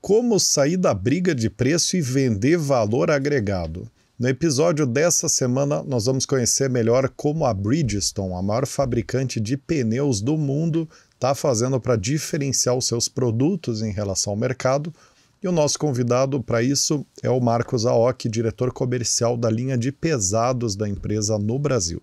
Como sair da briga de preço e vender valor agregado. No episódio dessa semana, nós vamos conhecer melhor como a Bridgestone, a maior fabricante de pneus do mundo, está fazendo para diferenciar os seus produtos em relação ao mercado. E o nosso convidado para isso é o Marcos Aoki, diretor comercial da linha de pesados da empresa no Brasil.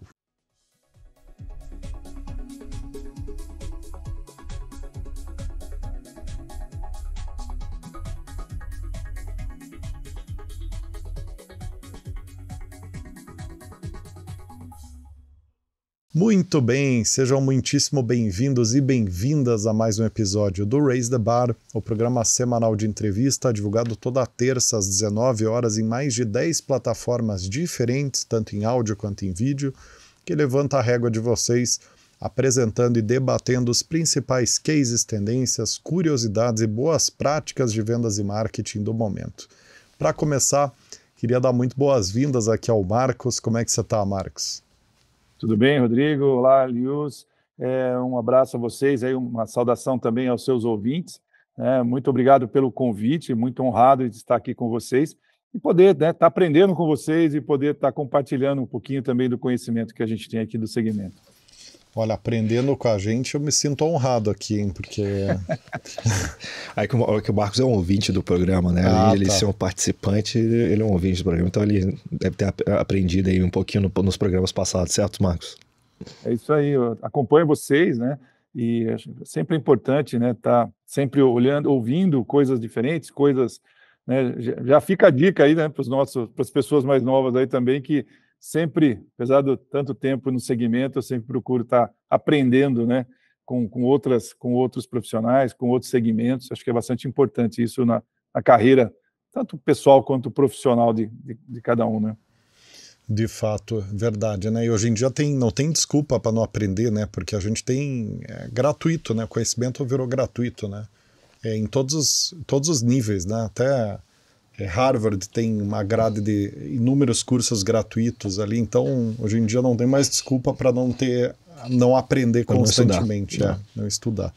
Muito bem, sejam muitíssimo bem-vindos e bem-vindas a mais um episódio do Raise the Bar, o programa semanal de entrevista divulgado toda terça às 19 horas em mais de 10 plataformas diferentes, tanto em áudio quanto em vídeo, que levanta a régua de vocês, apresentando e debatendo os principais cases, tendências, curiosidades e boas práticas de vendas e marketing do momento. Para começar, queria dar muito boas-vindas aqui ao Marcos. Como é que você está, Marcos? Tudo bem, Rodrigo? Olá, Lius. É, um abraço a vocês, aí uma saudação também aos seus ouvintes. É, muito obrigado pelo convite, muito honrado de estar aqui com vocês e poder estar né, tá aprendendo com vocês e poder estar tá compartilhando um pouquinho também do conhecimento que a gente tem aqui do segmento. Olha, aprendendo com a gente, eu me sinto honrado aqui, hein? Porque. Aí que o Marcos é um ouvinte do programa, né? Ah, ele tá. ser um participante, ele é um ouvinte do programa. Então ele deve ter aprendido aí um pouquinho nos programas passados, certo, Marcos? É isso aí, eu acompanho vocês, né? E é sempre importante, né? Tá sempre olhando, ouvindo coisas diferentes, coisas. Né? Já fica a dica aí, né, para os nossos, para as pessoas mais novas aí também que sempre, apesar de tanto tempo no segmento, eu sempre procuro estar tá aprendendo, né? Com, com, outras, com outros profissionais, com outros segmentos. Acho que é bastante importante isso na, na carreira, tanto pessoal quanto profissional de, de, de cada um, né? De fato, é verdade, né? E hoje em dia tem, não tem desculpa para não aprender, né? Porque a gente tem é, gratuito, né? O conhecimento virou gratuito, né? É, em todos os, todos os níveis, né? Até é, Harvard tem uma grade de inúmeros cursos gratuitos ali, então hoje em dia não tem mais desculpa para não ter, não aprender pra constantemente, não estudar. É, não estudar.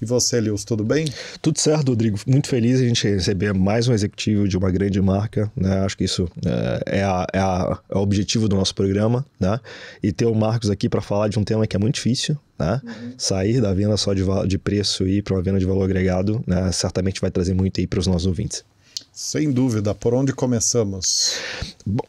E você, Elios, tudo bem? Tudo certo, Rodrigo. Muito feliz a gente receber mais um executivo de uma grande marca. Né? Acho que isso é, é a, é, a, é o objetivo do nosso programa. Né? E ter o Marcos aqui para falar de um tema que é muito difícil. Né? Uhum. Sair da venda só de, de preço e ir para uma venda de valor agregado né? certamente vai trazer muito aí para os nossos ouvintes. Sem dúvida, por onde começamos?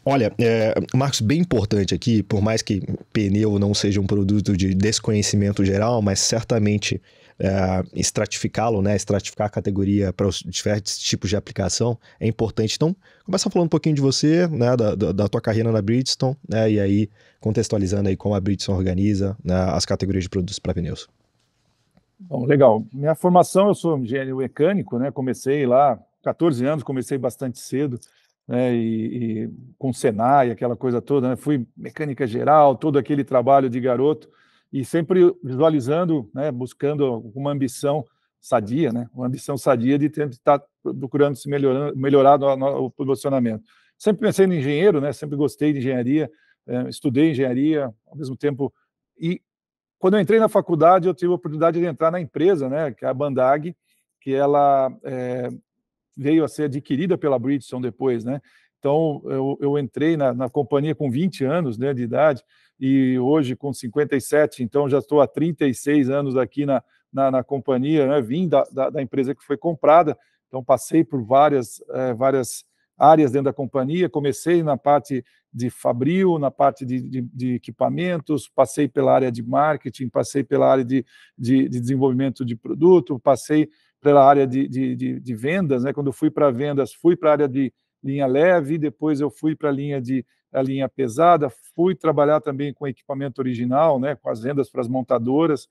Olha, é, Marcos, bem importante aqui, por mais que pneu não seja um produto de desconhecimento geral, mas certamente é, estratificá-lo, né, estratificar a categoria para os diferentes tipos de aplicação é importante. Então, começa falando um pouquinho de você, né, da, da tua carreira na Bridgestone, né, e aí contextualizando aí como a Bridgestone organiza né, as categorias de produtos para pneus. Bom, legal. Minha formação, eu sou engenheiro mecânico, né? Comecei lá 14 anos, comecei bastante cedo, né, e, e com o Senai, aquela coisa toda, né, fui mecânica geral, todo aquele trabalho de garoto, e sempre visualizando, né, buscando uma ambição sadia, né, uma ambição sadia de ter, estar tá procurando se melhorar, melhorar no, no, o posicionamento. Sempre pensei em engenheiro, né, sempre gostei de engenharia, eh, estudei engenharia, ao mesmo tempo, e quando eu entrei na faculdade, eu tive a oportunidade de entrar na empresa, né, que é a Bandag, que ela é, veio a ser adquirida pela Bridgestone depois, né? Então, eu, eu entrei na, na, companhia com 20 anos né, de idade e hoje com 57, então já estou há 36 anos aqui na, na, na companhia, né, vim da, da, da, empresa que foi comprada, então passei por várias, é, várias áreas dentro da companhia, comecei na parte de fabril, na parte de, de, de, equipamentos, passei pela área de marketing, passei pela área de, de, de desenvolvimento de produto, passei pela área de, de, de, de vendas, né? quando eu fui para vendas, fui para a área de linha leve, depois eu fui para a linha de a linha pesada, fui trabalhar também com equipamento original, né, com as vendas para as montadoras,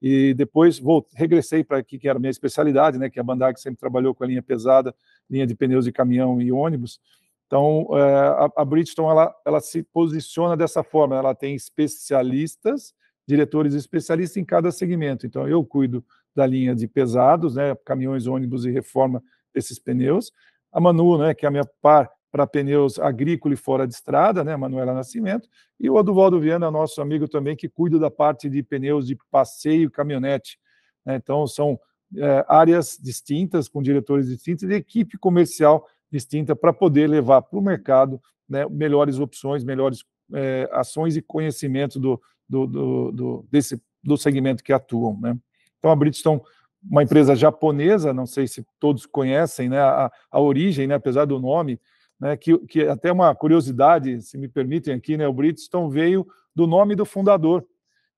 e depois vou, regressei para aqui, que era a minha especialidade, né, que é a Bandag sempre trabalhou com a linha pesada, linha de pneus de caminhão e ônibus, então, eh, a Bridgestone ela, ela, se posiciona dessa forma, ela tem especialistas, diretores especialistas em cada segmento. Então, eu cuido da linha de pesados, né, caminhões, ônibus e reforma desses pneus. A Manu, né, que é a minha par para pneus agrícola e fora de estrada, né, Manuela Nascimento, e o Aduvaldo Viana, nosso amigo também, que cuida da parte de pneus de passeio e caminhonete. Né, então, são é, áreas distintas, com diretores distintos e equipe comercial distinta para poder levar para o mercado né, melhores opções, melhores é, ações e conhecimento do, do, do, do, desse, do segmento que atuam. Né. Então a Bridgestone, uma empresa japonesa, não sei se todos conhecem né, a, a origem, né, apesar do nome, né, que, que até uma curiosidade, se me permitem aqui, né, o Bridgestone veio do nome do fundador,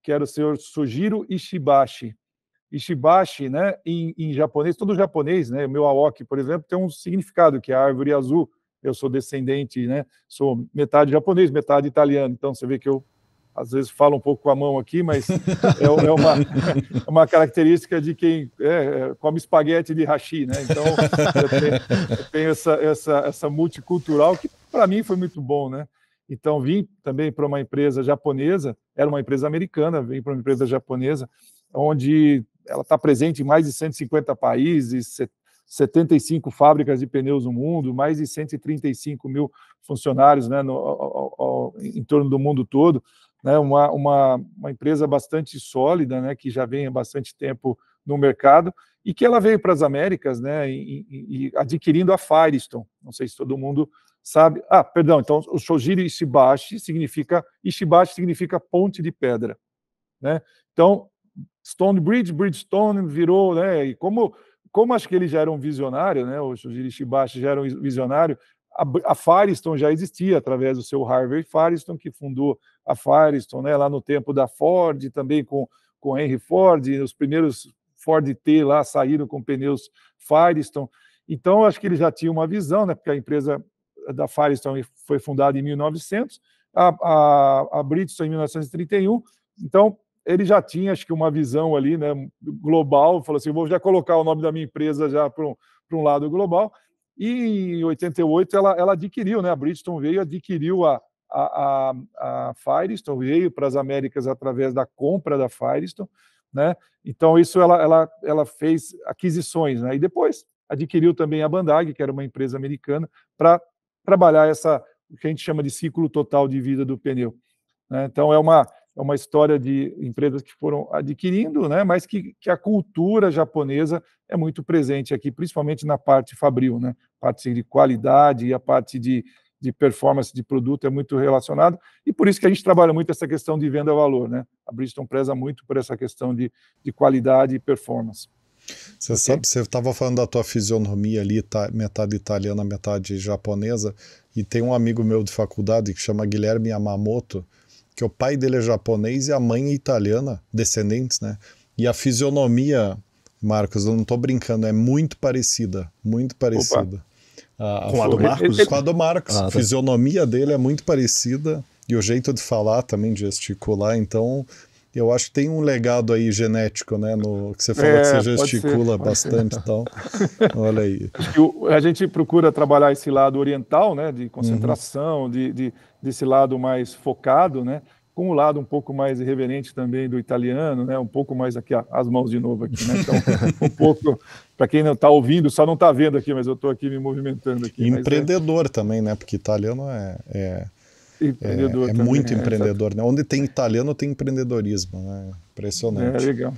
que era o senhor Sugiro Ishibashi. Ishibashi, né, em, em japonês, todo japonês, né, meu aoki, por exemplo, tem um significado, que é a árvore azul, eu sou descendente, né? Sou metade japonês, metade italiano. Então você vê que eu às vezes fala um pouco com a mão aqui, mas é, é uma, é uma característica de quem é, é, come espaguete de hashi, né? Então, eu tenho, eu tenho essa, essa, essa multicultural que, para mim, foi muito bom, né? Então, vim também para uma empresa japonesa, era uma empresa americana, vim para uma empresa japonesa, onde ela está presente em mais de 150 países, 75 fábricas de pneus no mundo, mais de 135 mil funcionários né, no, ao, ao, em torno do mundo todo né, uma, uma, uma empresa bastante sólida, né, que já vem há bastante tempo no mercado, e que ela veio para as Américas, né, e, e, e adquirindo a Firestone. Não sei se todo mundo sabe. Ah, perdão, então o Shojiri Ishibashi significa, Ishibashi significa ponte de pedra, né? Então, Stonebridge, Bridgestone virou, né, e como como acho que ele já era um visionário, né? O Shojiri Ishibashi já era um visionário, a, a Firestone já existia através do seu Harvey Firestone, que fundou a Firestone né, lá no tempo da Ford, também com, com Henry Ford, os primeiros Ford T lá saíram com pneus Firestone. Então, acho que ele já tinha uma visão, né, porque a empresa da Firestone foi fundada em 1900, a, a, a Bridgestone em 1931. Então, ele já tinha, acho que, uma visão ali né, global, falou assim, vou já colocar o nome da minha empresa já para um, um lado global. E em 88 ela, ela adquiriu, né? A Bridgestone veio, adquiriu a, a, a, a Firestone, veio para as Américas através da compra da Firestone, né? Então isso ela, ela, ela fez aquisições, né? E depois adquiriu também a Bandag, que era uma empresa americana, para trabalhar essa o que a gente chama de ciclo total de vida do pneu. Né? Então é uma é uma história de empresas que foram adquirindo, né, mas que, que a cultura japonesa é muito presente aqui, principalmente na parte fabril, né, parte assim, de qualidade e a parte de, de performance de produto é muito relacionado, e por isso que a gente trabalha muito essa questão de venda-valor, né, a Bridgestone preza muito por essa questão de, de qualidade e performance. Você sabe, você estava falando da tua fisionomia ali, tá, metade italiana, metade japonesa, e tem um amigo meu de faculdade que chama Guilherme Yamamoto, que o pai dele é japonês e a mãe é italiana, descendentes, né? E a fisionomia, Marcos, eu não tô brincando, é muito parecida, muito parecida. A, a com a do Marcos? Com a do Marcos. A ah, tá. fisionomia dele é muito parecida e o jeito de falar também, de gesticular, então eu acho que tem um legado aí genético, né? No, que você falou é, que você gesticula bastante e tal. Olha aí. O, a gente procura trabalhar esse lado oriental, né? De concentração, uhum. de, de, desse lado mais focado, né? Com o lado um pouco mais irreverente também do italiano, né? Um pouco mais aqui, as mãos de novo aqui, né? Então, um pouco, para quem não está ouvindo, só não está vendo aqui, mas eu estou aqui me movimentando aqui. É Empreendedor mas, também, né? Porque italiano é... é empreendedor. É, é muito né? empreendedor, né? Onde tem italiano tem empreendedorismo, né? Impressionante. É legal.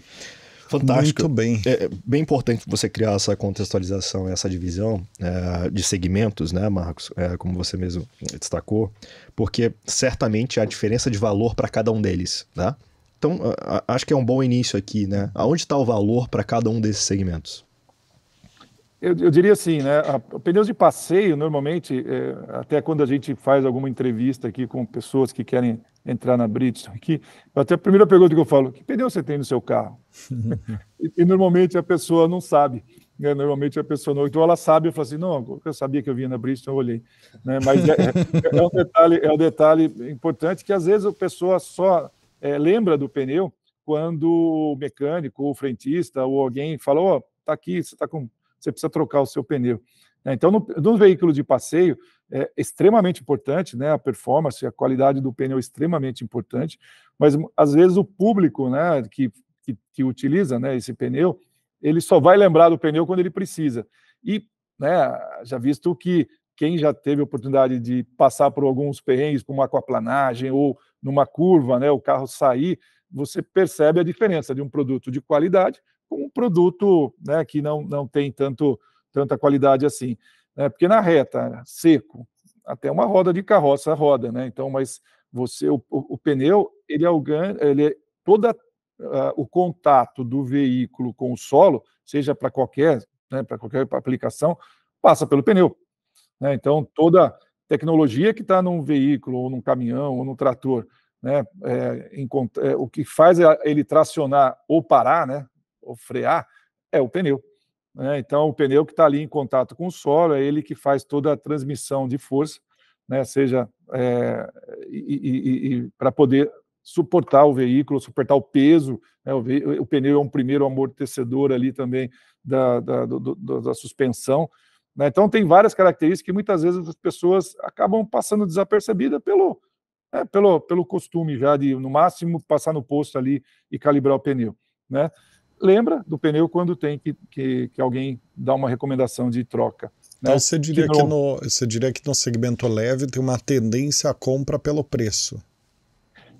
Fantástico. Muito bem. É, é bem importante você criar essa contextualização, essa divisão é, de segmentos, né, Marcos? É, como você mesmo destacou, porque certamente há diferença de valor para cada um deles, né? Então, a, a, acho que é um bom início aqui, né? Aonde está o valor para cada um desses segmentos? Eu, eu, diria assim, né? A, pneus de passeio, normalmente, é, até quando a gente faz alguma entrevista aqui com pessoas que querem entrar na Bridgestone, aqui, até a primeira pergunta que eu falo, que pneu você tem no seu carro? e, e, normalmente a pessoa não sabe. Né? Normalmente a pessoa não. Então ela sabe, eu falo assim, não, eu sabia que eu vinha na Bridgestone, eu olhei. Né? Mas é, é, é, um detalhe, é um detalhe importante que às vezes a pessoa só é, lembra do pneu quando o mecânico, o frentista ou alguém fala, ó, oh, tá aqui, você tá com você precisa trocar o seu pneu. Né? Então, no, no veículo de passeio, é extremamente importante, né? A performance, a qualidade do pneu é extremamente importante, mas às vezes o público, né, que, que, que utiliza, né, esse pneu, ele só vai lembrar do pneu quando ele precisa. E, né, já visto que quem já teve oportunidade de passar por alguns perrengues, como aquaplanagem ou numa curva, né, o carro sair, você percebe a diferença de um produto de qualidade com um produto né, que não, não tem tanto, tanta qualidade assim. Né? Porque na reta, seco, até uma roda de carroça roda, né? Então, mas você, o, o pneu, ele é, o, ele é toda uh, o contato do veículo com o solo, seja para qualquer, né, para qualquer aplicação, passa pelo pneu. Né? Então, toda tecnologia que está num veículo, ou num caminhão, ou num trator, né, é, em, é, o que faz é ele tracionar ou parar, né, ou frear é o pneu. Né? Então, o pneu que está ali em contato com o solo é ele que faz toda a transmissão de força, né? seja é, e, e, e para poder suportar o veículo, suportar o peso. Né? O, o, pneu é um primeiro amortecedor ali também da, da, do, do, da suspensão. Né? Então, tem várias características que muitas vezes as pessoas acabam passando desapercebida pelo, né? pelo, pelo costume já de, no máximo, passar no posto ali e calibrar o pneu. Né? lembra do pneu quando tem que, que, que alguém dá uma recomendação de troca. Né? Então você diria que, no, você diria que no segmento leve tem uma tendência à compra pelo preço.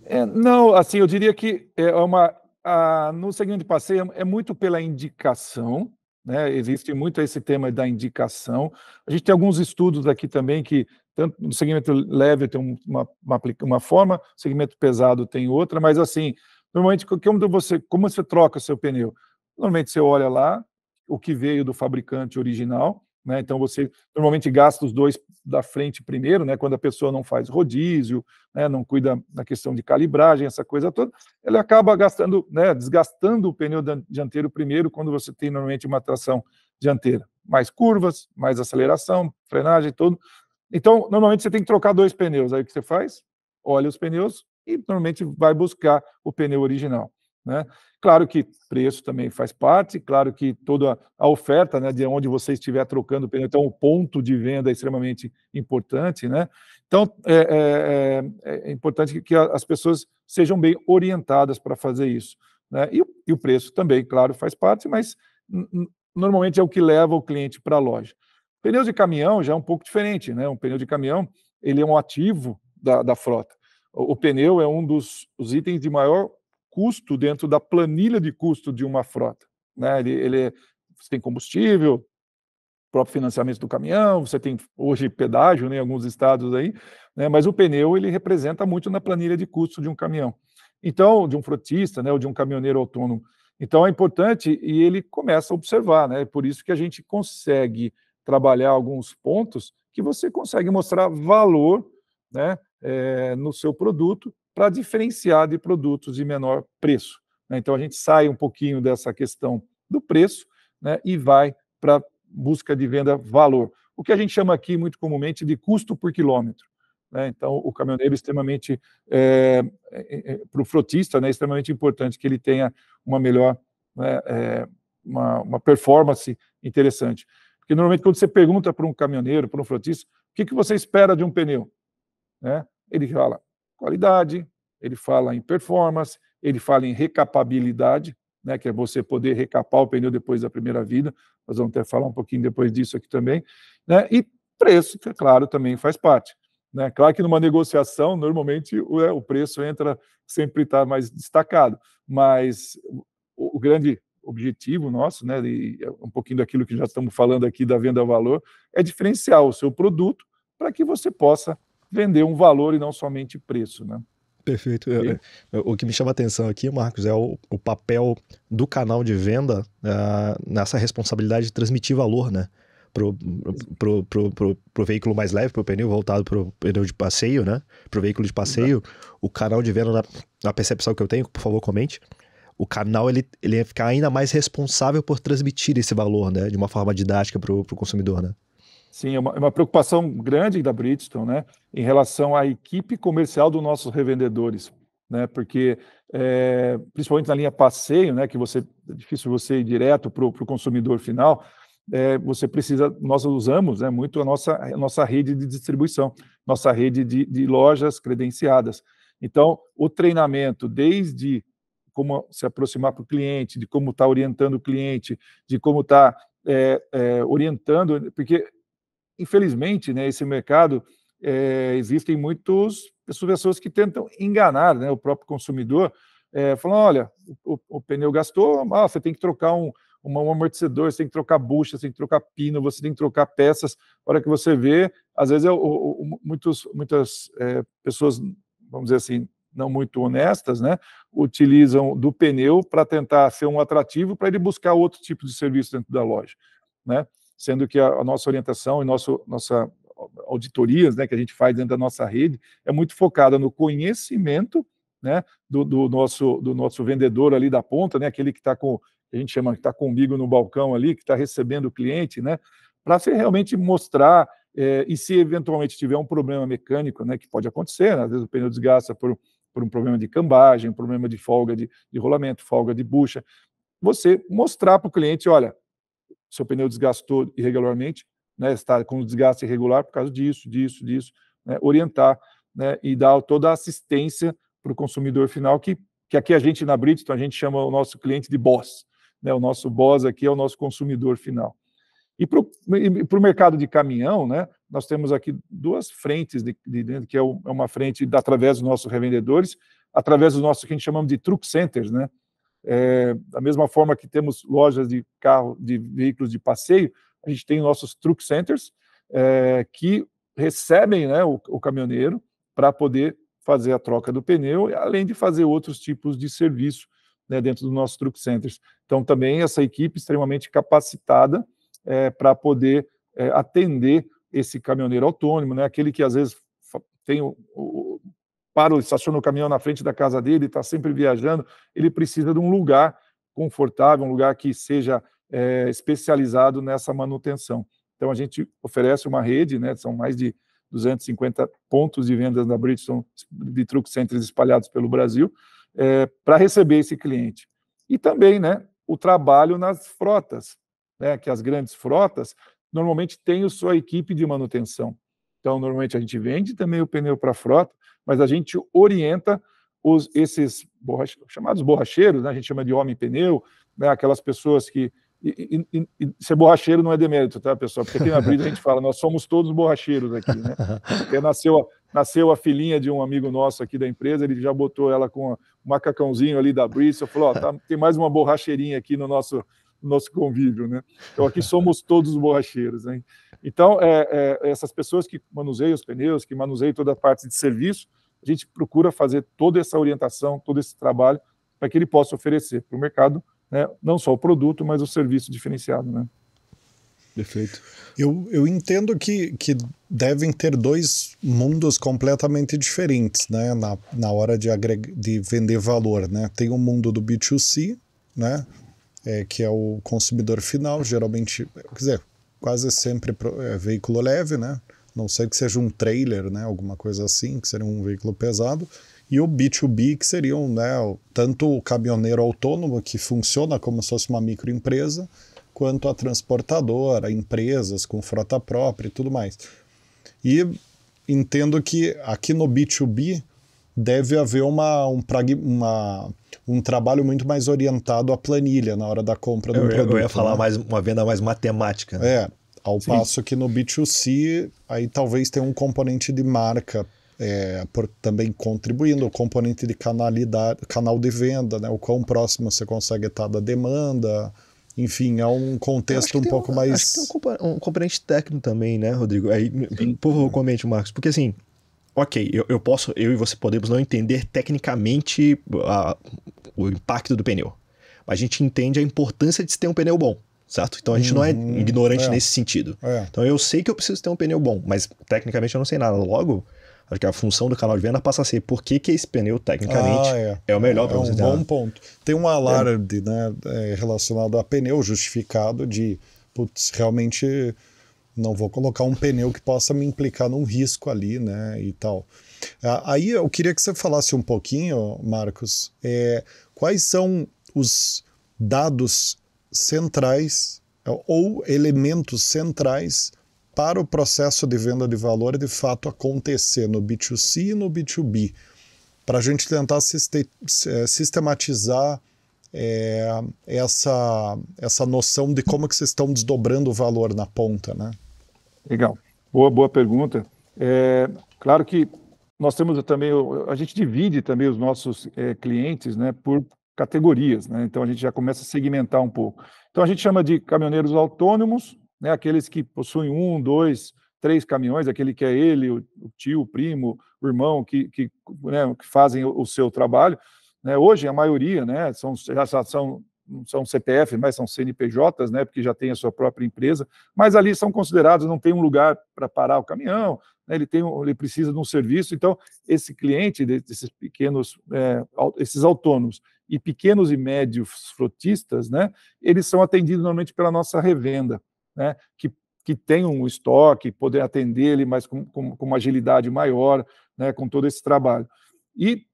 É, não, assim, eu diria que é uma, a, no segmento de passeio é muito pela indicação, né? existe muito esse tema da indicação. A gente tem alguns estudos aqui também que, tanto no segmento leve tem uma, uma, uma forma, segmento pesado tem outra, mas assim, Normalmente, como você, como você troca seu pneu? Normalmente você olha lá o que veio do fabricante original, né? Então você normalmente gasta os dois da frente primeiro, né? Quando a pessoa não faz rodízio, né? Não cuida da questão de calibragem, essa coisa toda, ela acaba gastando, né? Desgastando o pneu dianteiro primeiro quando você tem normalmente uma tração dianteira, mais curvas, mais aceleração, frenagem, tudo. Então normalmente você tem que trocar dois pneus. Aí o que você faz? Olha os pneus, e normalmente vai buscar o pneu original. Né? Claro que preço também faz parte, claro que toda a oferta né, de onde você estiver trocando o pneu, então o ponto de venda é extremamente importante. Né? Então é, é, é, é importante que as pessoas sejam bem orientadas para fazer isso. Né? E, e, o preço também, claro, faz parte, mas normalmente é o que leva o cliente para a loja. Pneus de caminhão já é um pouco diferente, né? Um pneu de caminhão ele é um ativo da, da frota o pneu é um dos itens de maior custo dentro da planilha de custo de uma frota. Né? Ele, ele é, tem combustível, próprio financiamento do caminhão, você tem hoje pedágio né, em alguns estados aí, né, mas o pneu ele representa muito na planilha de custo de um caminhão. Então, de um frotista né, ou de um caminhoneiro autônomo. Então, é importante e ele começa a observar, né? Por isso que a gente consegue trabalhar alguns pontos que você consegue mostrar valor, né? é, no seu produto para diferenciar de produtos de menor preço. Né? Então a gente sai um pouquinho dessa questão do preço né, e vai para busca de venda valor, o que a gente chama aqui muito comumente de custo por quilômetro. Né? Então o caminhoneiro é extremamente é, é, para o frotista, né, é extremamente importante que ele tenha uma melhor né, eh, uma, uma performance interessante. Porque normalmente quando você pergunta para um caminhoneiro, para um frotista, o que, que você espera de um pneu? Né? Ele fala qualidade, ele fala em performance, ele fala em recapabilidade, né, que é você poder recapar o pneu depois da primeira vida. Nós vamos até falar um pouquinho depois disso aqui também. Né? E preço, que é claro, também faz parte. Né? Claro que numa negociação, normalmente o, é, o preço entra sempre está mais destacado, mas o, o, grande objetivo nosso, né, é um pouquinho daquilo que já estamos falando aqui da venda ao valor, é diferenciar o seu produto para que você possa vender um valor e não somente preço, né? Perfeito. E... É, é, o que me chama a atenção aqui, Marcos, é o, o papel do canal de venda uh, nessa responsabilidade de transmitir valor, né? Pro, pro, pro, pro, pro veículo mais leve, pro pneu voltado pro pneu de passeio, né? Pro veículo de passeio, Exato. o canal de venda, na, na percepção que eu tenho, por favor, comente, o canal ele, ele ia ficar ainda mais responsável por transmitir esse valor, né? De uma forma didática para o consumidor, né? Sim, é uma, é uma, preocupação grande da Bridgestone, né, em relação à equipe comercial dos nossos revendedores, né, porque é, principalmente na linha passeio, né, que você é difícil você ir direto para o consumidor final, é, você precisa, nós usamos né, muito a nossa, a nossa rede de distribuição, nossa rede de, de lojas credenciadas. Então, o treinamento, desde como se aproximar para o cliente, de como está orientando o cliente, de como está é, é, orientando, porque infelizmente, né, esse mercado é, existem muitas pessoas que tentam enganar né, o próprio consumidor, é, falando: olha, o, o pneu gastou, ah, você tem que trocar um, uma, um amortecedor, você tem que trocar bucha, você tem que trocar pino, você tem que trocar peças. A hora que você vê, às vezes, é, o, o, muitos, muitas é, pessoas, vamos dizer assim, não muito honestas, né, utilizam do pneu para tentar ser um atrativo para ele buscar outro tipo de serviço dentro da loja. Né? sendo que a, a nossa orientação e nosso, nossa auditorias né, que a gente faz dentro da nossa rede é muito focada no conhecimento né, do, do, nosso, do nosso vendedor ali da ponta, né, aquele que está com, a gente chama que está comigo no balcão ali, que está recebendo o cliente, né, para realmente mostrar é, e se eventualmente tiver um problema mecânico, né, que pode acontecer, né, às vezes o pneu desgasta por, por um problema de cambagem, um problema de folga de, de rolamento, folga de bucha, você mostrar para o cliente, olha, seu pneu desgastou irregularmente, né, está com desgaste irregular por causa disso, disso, disso, né, orientar né, e dar toda a assistência para o consumidor final, que, que aqui a gente na Bridgestone, a gente chama o nosso cliente de boss, né, o nosso boss aqui é o nosso consumidor final. E para o mercado de caminhão, né, nós temos aqui duas frentes, de, de, que é, é uma frente através dos nossos revendedores, através dos nossos que a gente chamamos de truck centers, né, é, da mesma forma que temos lojas de carro, de veículos de passeio, a gente tem nossos truck centers é, que recebem né, o, o caminhoneiro para poder fazer a troca do pneu, além de fazer outros tipos de serviço né, dentro dos nossos truck centers. Então, também essa equipe extremamente capacitada é, para poder é, atender esse caminhoneiro autônomo, né, aquele que às vezes tem o, o, para, estaciona o caminhão na frente da casa dele, está sempre viajando, ele precisa de um lugar confortável, um lugar que seja é, especializado nessa manutenção. Então, a gente oferece uma rede, né, são mais de 250 pontos de vendas da Bridgestone de truck centers espalhados pelo Brasil, é, para receber esse cliente. E também né, o trabalho nas frotas, né, que as grandes frotas normalmente têm a sua equipe de manutenção. Então, normalmente a gente vende também o pneu para a frota, mas a gente orienta os, esses chamados borracheiros, né? a gente chama de homem pneu, né? aquelas pessoas que. E, e, e, ser borracheiro não é demérito, tá, pessoal? Porque aqui na Brida a gente fala, nós somos todos borracheiros aqui, né? Porque nasceu a, nasceu a filhinha de um amigo nosso aqui da empresa, ele já botou ela com o um macacãozinho ali da eu falou, ó, tá, tem mais uma borracheirinha aqui no nosso, no nosso convívio, né? Então aqui somos todos borracheiros, hein? Então, é, é, essas pessoas que manuseiam os pneus, que manuseiam toda a parte de serviço, a gente procura fazer toda essa orientação, todo esse trabalho, para que ele possa oferecer para o mercado né, não só o produto, mas o serviço diferenciado. Né? Perfeito. Eu, eu entendo que, que devem ter dois mundos completamente diferentes né? na, na hora de, agregar, de vender valor. Né? Tem o mundo do B2C, né? É, que é o consumidor final, geralmente, quer dizer, quase sempre é veículo leve, né? Não sei que seja um trailer, né? Alguma coisa assim, que seria um veículo pesado. E o B2B, que seria um, né, tanto o caminhoneiro autônomo, que funciona como se fosse uma microempresa, quanto a transportadora, empresas com frota própria e tudo mais. E entendo que aqui no B2B, deve haver uma, um, uma, um trabalho muito mais orientado à planilha na hora da compra do um produto. Eu ia falar né? mais uma venda mais matemática. Né? É, ao Sim. passo que no B2C, aí talvez tenha um componente de marca é, por, também contribuindo, o componente de canalidade, canal de venda, né? o quão próximo você consegue estar da demanda. Enfim, é um contexto um pouco um, mais. Acho que tem um, componente técnico também, né, Rodrigo? Aí, por favor, comente, Marcos. Porque assim, ok, eu, eu posso, eu e você podemos não entender tecnicamente a, o impacto do pneu. Mas a gente entende a importância de se ter um pneu bom certo? Então a gente hum, não é uhum. ignorante é. nesse sentido. É. Então eu sei que eu preciso ter um pneu bom, mas tecnicamente eu não sei nada. Logo, acho que a função do canal de venda passa a ser por que, que esse pneu tecnicamente ah, é. é. o melhor para você. É um né? bom ponto. Tem um alarde é. né, é, relacionado a pneu justificado de, putz, realmente não vou colocar um pneu que possa me implicar num risco ali, né, e tal. Ah, aí eu queria que você falasse um pouquinho, Marcos, é, quais são os dados centrais é, ou elementos centrais para o processo de venda de valor de fato acontecer no B2C e no B2B, para a gente tentar é, sistematizar é, essa, essa noção de como que vocês estão desdobrando o valor na ponta, né? Legal. Boa, boa pergunta. É, claro que nós temos também, a gente divide também os nossos é, clientes né, por categorias, né? então a gente já começa a segmentar um pouco. Então a gente chama de caminhoneiros autônomos, né, aqueles que possuem um, dois, três caminhões, aquele que é ele, o, tio, o primo, o irmão, que, que, né, que fazem o, seu trabalho. Né? Hoje a maioria né, são, já são não são CPF, mas são CNPJs, né, porque já tem a sua própria empresa, mas ali são considerados, não tem um lugar para parar o caminhão, né, ele, tem, ele precisa de um serviço, então esse cliente, desses pequenos, é, esses autônomos e pequenos e médios frotistas, né, eles são atendidos normalmente pela nossa revenda, né, que, que tem um estoque, poder atender ele mas com, com, com uma agilidade maior, né, com todo esse trabalho. E,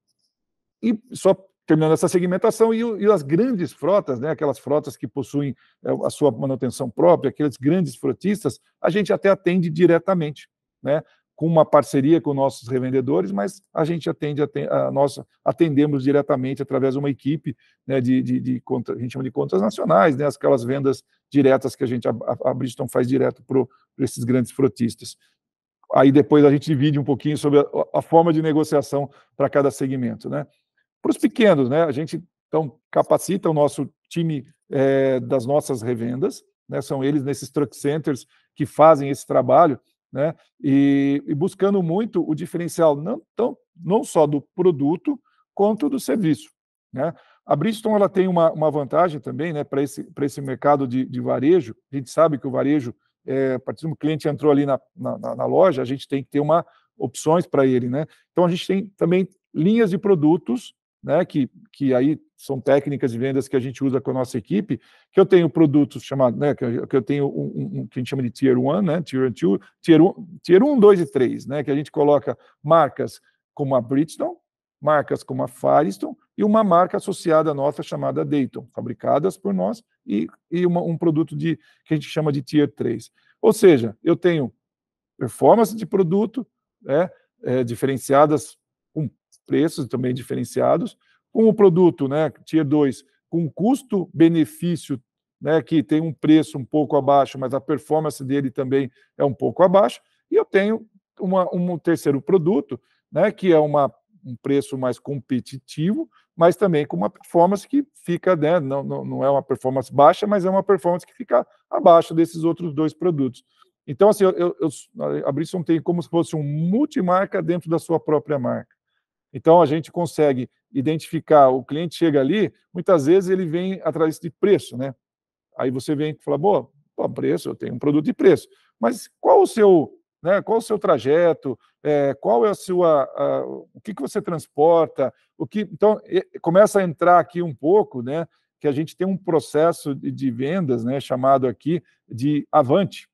e só terminando essa segmentação, e, e, as grandes frotas, né, aquelas frotas que possuem é, a sua manutenção própria, aqueles grandes frotistas, a gente até atende diretamente, né, com uma parceria com nossos revendedores, mas a gente atende, a nossa, atendemos diretamente através de uma equipe né, de, de, de contra, a gente chama de contas nacionais, né, aquelas vendas diretas que a gente, a, a Bridgestone faz direto para esses grandes frotistas. Aí depois a gente divide um pouquinho sobre a, a forma de negociação para cada segmento, né? Para os pequenos, né? A gente então capacita o nosso time é, das nossas revendas, né? São eles nesses truck centers que fazem esse trabalho, né? E, e buscando muito o diferencial não tão, não só do produto quanto do serviço, né? A Bristol ela tem uma, uma vantagem também né, para esse, para esse mercado de, de varejo. A gente sabe que o varejo, é, a partir do cliente entrou ali na, na, na loja, a gente tem que ter uma opções para ele. Né? Então, a gente tem também linhas de produtos né, que, que aí são técnicas de vendas que a gente usa com a nossa equipe, que eu tenho produtos chamados, né, que eu tenho um, um, que a gente chama de Tier 1, né, Tier 2, Tier 1, Tier 1, 2 e 3, né, que a gente coloca marcas como a Bridgestone, marcas como a Firestone e uma marca associada à nossa chamada Dayton, fabricadas por nós, e, e uma, um produto de, que a gente chama de Tier 3. Ou seja, eu tenho performance de produto, né, é, diferenciadas preços também diferenciados, com o produto né, Tier 2 com custo-benefício né, que tem um preço um pouco abaixo, mas a performance dele também é um pouco abaixo, e eu tenho uma, um terceiro produto, né, que é uma, um preço mais competitivo, mas também com uma performance que fica, né, não, não, não é uma performance baixa, mas é uma performance que fica abaixo desses outros dois produtos. Então, assim, eu, eu, a Brisson tem como se fosse um multimarca dentro da sua própria marca. Então, a gente consegue identificar, o cliente chega ali, muitas vezes ele vem atrás de preço, né? Aí você vem e fala, boa, pô, preço, eu tenho um produto de preço. Mas qual o seu, né, qual o seu trajeto, é, qual é a sua, a, o que, que você transporta, o que, então, começa a entrar aqui um pouco, né, que a gente tem um processo de, de vendas, né, chamado aqui de avante,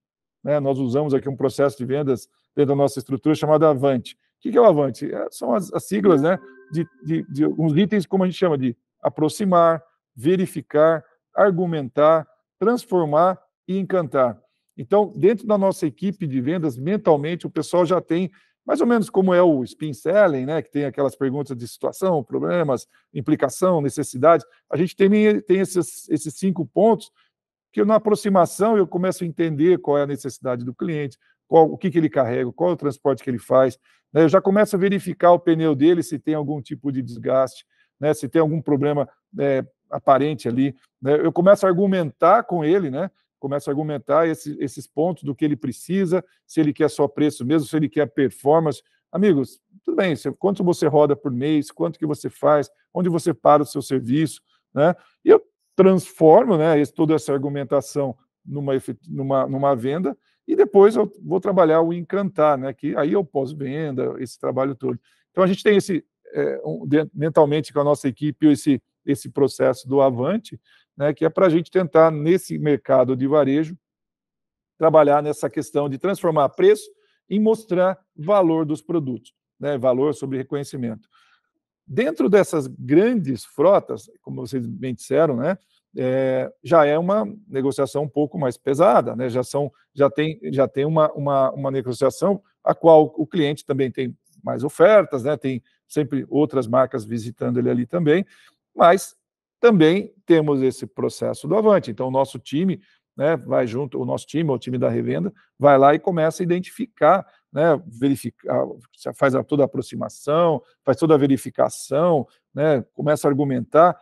né, nós usamos aqui um processo de vendas dentro da nossa estrutura chamado avante, o que é o Avante? É, são as, as, siglas né, de, de, de alguns itens, como a gente chama de aproximar, verificar, argumentar, transformar e encantar. Então, dentro da nossa equipe de vendas, mentalmente, o pessoal já tem mais ou menos como é o spin selling, né, que tem aquelas perguntas de situação, problemas, implicação, necessidade. A gente tem, tem esses, esses cinco pontos que na aproximação eu começo a entender qual é a necessidade do cliente, qual, o que, que ele carrega, qual é o transporte que ele faz. Né? Eu já começo a verificar o pneu dele, se tem algum tipo de desgaste, né? se tem algum problema é, aparente ali. Né? Eu começo a argumentar com ele, né? começo a argumentar esse, esses pontos do que ele precisa, se ele quer só preço mesmo, se ele quer performance. Amigos, tudo bem, quanto você roda por mês, quanto que você faz, onde você para o seu serviço, né? E eu transformo né, toda essa argumentação numa, numa, numa venda e depois eu vou trabalhar o encantar, né? que aí eu pós-venda, esse trabalho todo. Então a gente tem esse, é, um, mentalmente com a nossa equipe, esse, esse processo do Avante, né? que é para a gente tentar, nesse mercado de varejo, trabalhar nessa questão de transformar preço em mostrar valor dos produtos, né? valor sobre reconhecimento. Dentro dessas grandes frotas, como vocês bem disseram, né? é, já é uma negociação um pouco mais pesada, né? já, são, já tem, já tem uma, uma, uma negociação a qual o cliente também tem mais ofertas, né? tem sempre outras marcas visitando ele ali também, mas também temos esse processo do Avante. Então, o nosso time né, vai junto, o nosso time, o time da revenda, vai lá e começa a identificar, né, verificar, faz toda a aproximação, faz toda a verificação, né, começa a argumentar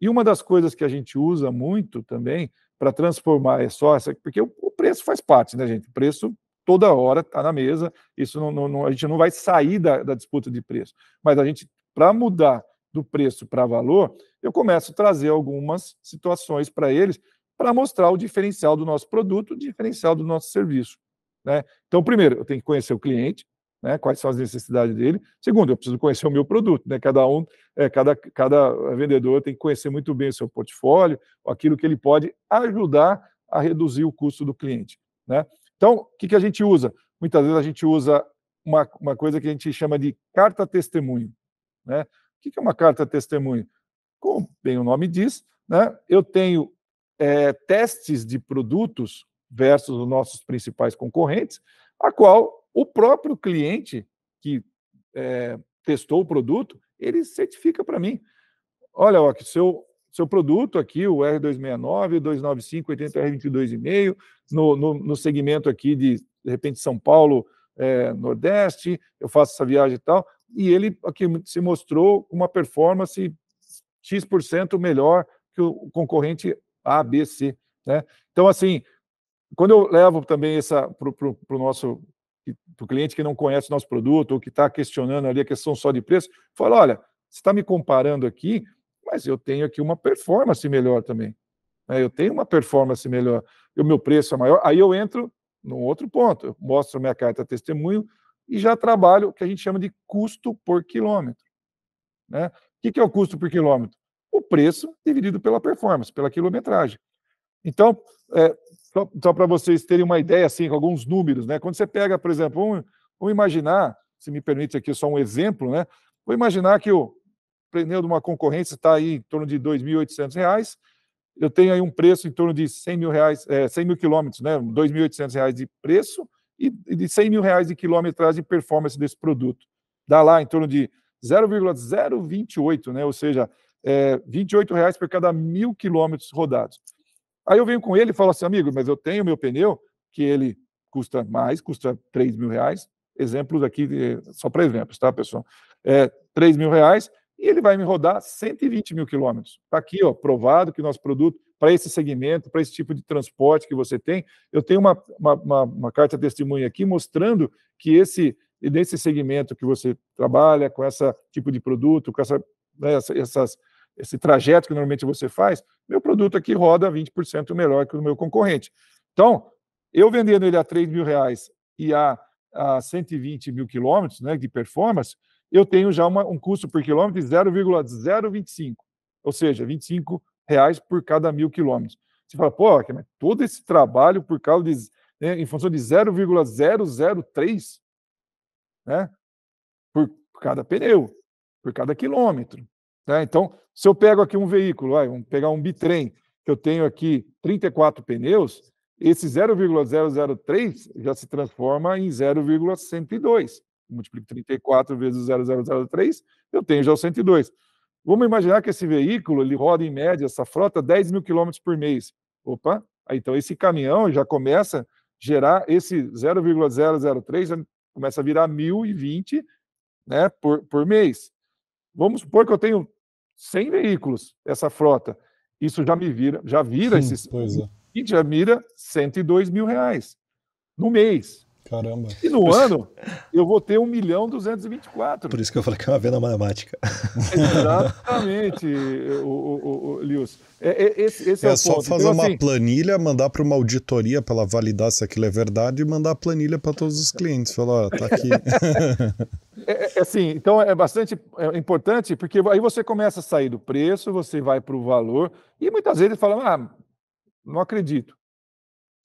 e uma das coisas que a gente usa muito também para transformar é só essa, porque o, preço faz parte, né, gente? O preço toda hora está na mesa, isso não, não, a gente não vai sair da, da disputa de preço. Mas a gente, para mudar do preço para valor, eu começo a trazer algumas situações para eles para mostrar o diferencial do nosso produto, o diferencial do nosso serviço. Né? Então, primeiro, eu tenho que conhecer o cliente, né? quais são as necessidades dele. Segundo, eu preciso conhecer o meu produto, né? cada um, é, cada, cada vendedor tem que conhecer muito bem o seu portfólio, aquilo que ele pode ajudar a reduzir o custo do cliente. Né? Então, o que, que a gente usa? Muitas vezes a gente usa uma, uma coisa que a gente chama de carta testemunho. Né? O que, que é uma carta testemunho? Como bem o nome diz, né? eu tenho é, testes de produtos versus os nossos principais concorrentes, a qual o próprio cliente que é, testou o produto, ele certifica para mim. Olha, o seu, seu produto aqui, o R269, o 295, 80 R22,5, no, no, no segmento aqui de, de repente, São Paulo, é, Nordeste, eu faço essa viagem e tal, e ele aqui se mostrou uma performance X% melhor que o concorrente ABC Né? Então, assim, quando eu levo também essa para o nosso para o cliente que não conhece o nosso produto ou que está questionando ali a questão só de preço, fala: olha, você está me comparando aqui, mas eu tenho aqui uma performance melhor também. Né? Eu tenho uma performance melhor, o meu preço é maior. Aí eu entro num outro ponto, eu mostro minha carta testemunho e já trabalho o que a gente chama de custo por quilômetro. Né? O que é o custo por quilômetro? O preço dividido pela performance, pela quilometragem. Então, é, só, só para vocês terem uma ideia, assim, com alguns números, né? Quando você pega, por exemplo, vamos, imaginar, se me permite aqui só um exemplo, né? Vou imaginar que o pneu de uma concorrência está aí em torno de R$ 2.800, eu tenho aí um preço em torno de 100 mil reais, é, 100 mil quilômetros, né? 2.800 reais de preço e, e de 100 mil reais de quilometragem de performance desse produto. Dá lá em torno de 0,028, né? Ou seja, é, 28 reais por cada mil quilômetros rodados. Aí eu venho com ele e falo assim, amigo, mas eu tenho meu pneu, que ele custa mais, custa 3 mil reais. Exemplos aqui, de, só para exemplos, tá, pessoal? É, 3 mil reais e ele vai me rodar 120 mil quilômetros. Está aqui, ó, provado que nosso produto, para esse segmento, para esse tipo de transporte que você tem, eu tenho uma, uma, uma, uma carta de testemunha aqui mostrando que esse nesse segmento que você trabalha, com esse tipo de produto, com essa, né, essas esse trajeto que normalmente você faz, meu produto aqui roda 20% melhor que o meu concorrente. Então, eu vendendo ele a 3 mil reais e a, a 120 mil quilômetros né, de performance, eu tenho já uma, um custo por quilômetro de 0,025, ou seja, 25 reais por cada mil quilômetros. Você fala, pô, mas todo esse trabalho por causa de, né, em função de 0,003, né, por cada pneu, por cada quilômetro. Né? Então, se eu pego aqui um veículo, vai, vamos pegar um bitrem, que eu tenho aqui 34 pneus, esse 0,003 já se transforma em 0,102. Multiplico 34 vezes 0,003, eu tenho já o 102. Vamos imaginar que esse veículo ele roda em média, essa frota, 10 mil quilômetros por mês. Opa, então esse caminhão já começa a gerar esse 0,003, começa a virar 1.020 né, por, por mês. Vamos supor que eu tenho 100 veículos essa frota. Isso já me vira, já vira Sim, esses. Pois é. E já mira 102 mil reais no mês. Caramba. E no ano, eu vou ter 1 milhão 224. Por isso que eu falei que é uma venda matemática. Exatamente, o, o, o, Lius. É, é, esse, esse é, é só ponto. fazer então, uma assim... planilha, mandar para uma auditoria para ela validar se aquilo é verdade e mandar a planilha para todos os clientes. Falar, ó, tá aqui. É, é, é, assim, então é bastante é importante, porque aí você começa a sair do preço, você vai para o valor, e muitas vezes eles falam, ah, não acredito.